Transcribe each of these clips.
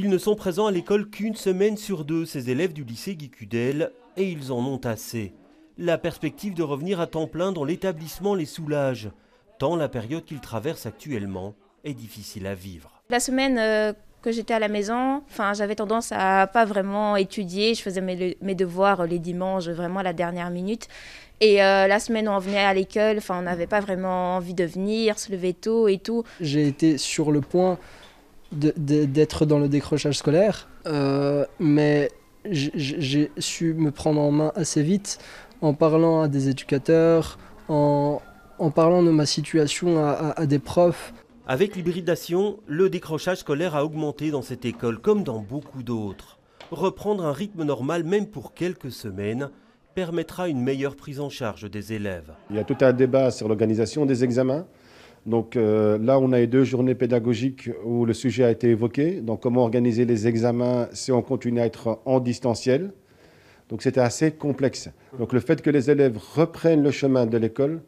Ils ne sont présents à l'école qu'une semaine sur deux, ces élèves du lycée Guicudel, et ils en ont assez. La perspective de revenir à temps plein dans l'établissement les soulage, tant la période qu'ils traversent actuellement est difficile à vivre. La semaine euh, que j'étais à la maison, enfin, j'avais tendance à pas vraiment étudier. Je faisais mes, devoirs les dimanches, vraiment à la dernière minute. Et euh, la semaine où on venait à l'école, enfin, on n'avait pas vraiment envie de venir, se lever tôt et tout. J'ai été sur le point d'être dans le décrochage scolaire, euh, mais j'ai su me prendre en main assez vite en parlant à des éducateurs, en, parlant de ma situation à des profs. Avec l'hybridation, le décrochage scolaire a augmenté dans cette école comme dans beaucoup d'autres. Reprendre un rythme normal même pour quelques semaines permettra une meilleure prise en charge des élèves. Il y a tout un débat sur l'organisation des examens. Donc euh, là, on a eu deux journées pédagogiques où le sujet a été évoqué. Donc comment organiser les examens si on continue à être en distanciel. Donc c'était assez complexe. Donc le fait que les élèves reprennent le chemin de l'école,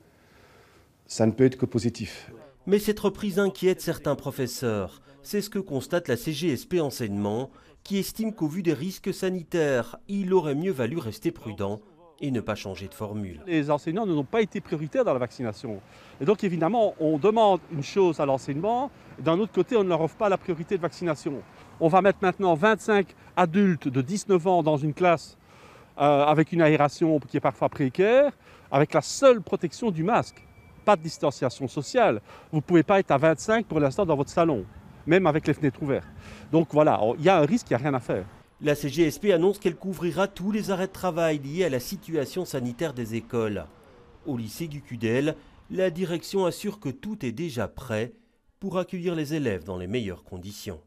ça ne peut être que positif. Mais cette reprise inquiète certains professeurs. C'est ce que constate la CGSP Enseignement, qui estime qu'au vu des risques sanitaires, il aurait mieux valu rester prudent et ne pas changer de formule. Les enseignants n'ont pas été prioritaires dans la vaccination. Et donc évidemment, on demande une chose à l'enseignement, d'un autre côté, on ne leur offre pas la priorité de vaccination. On va mettre maintenant 25 adultes de 19 ans dans une classe euh, avec une aération qui est parfois précaire, avec la seule protection du masque. Pas de distanciation sociale. Vous ne pouvez pas être à 25 pour l'instant dans votre salon, même avec les fenêtres ouvertes. Donc voilà, il y a un risque, il n'y a rien à faire. La CGSP annonce qu'elle couvrira tous les arrêts de travail liés à la situation sanitaire des écoles. Au lycée du Cudel, la direction assure que tout est déjà prêt pour accueillir les élèves dans les meilleures conditions.